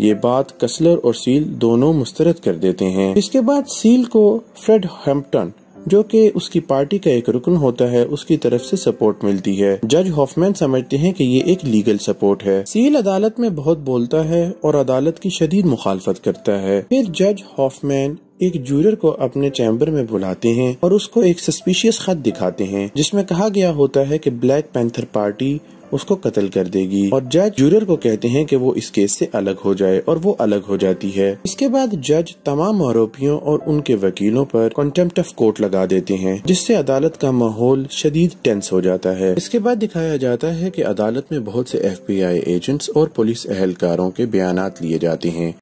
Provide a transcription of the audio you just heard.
ये बात कसलर और सील दोनों मुस्तरद कर देते हैं इसके बाद सील को फ्रेड हेम्पटन जो कि उसकी पार्टी का एक रुकन होता है उसकी तरफ से सपोर्ट मिलती है जज हॉफमैन समझते हैं कि ये एक लीगल सपोर्ट है सील अदालत में बहुत बोलता है और अदालत की शदीद मुखालफत करता है फिर जज हॉफमैन एक जूरर को अपने चैम्बर में बुलाते हैं और उसको एक सस्पिशियस खत दिखाते हैं जिसमें कहा गया होता है कि ब्लैक पैंथर पार्टी उसको कत्ल कर देगी और जज जूरियर को कहते हैं कि वो इस केस से अलग हो जाए और वो अलग हो जाती है इसके बाद जज तमाम आरोपियों और उनके वकीलों पर कंटेम्प्ट ऑफ कोर्ट लगा देते हैं जिससे अदालत का माहौल शदीद टेंस हो जाता है इसके बाद दिखाया जाता है की अदालत में बहुत से एफ एजेंट्स और पुलिस एहलकारों के बयान लिए जाते हैं